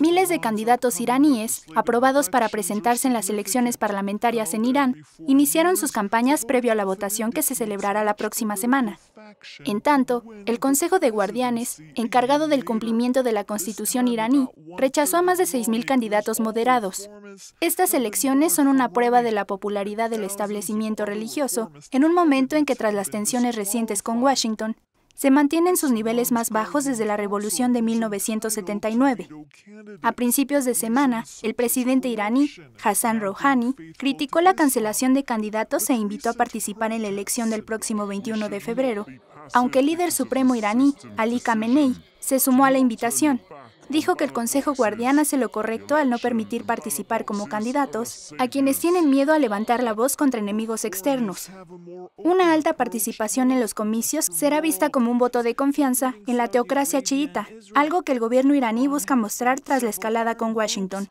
Miles de candidatos iraníes, aprobados para presentarse en las elecciones parlamentarias en Irán, iniciaron sus campañas previo a la votación que se celebrará la próxima semana. En tanto, el Consejo de Guardianes, encargado del cumplimiento de la constitución iraní, rechazó a más de 6.000 candidatos moderados. Estas elecciones son una prueba de la popularidad del establecimiento religioso en un momento en que tras las tensiones recientes con Washington, se mantienen sus niveles más bajos desde la revolución de 1979. A principios de semana, el presidente iraní, Hassan Rouhani, criticó la cancelación de candidatos e invitó a participar en la elección del próximo 21 de febrero, aunque el líder supremo iraní, Ali Khamenei, se sumó a la invitación dijo que el Consejo Guardián hace lo correcto al no permitir participar como candidatos a quienes tienen miedo a levantar la voz contra enemigos externos. Una alta participación en los comicios será vista como un voto de confianza en la teocracia chiita, algo que el gobierno iraní busca mostrar tras la escalada con Washington.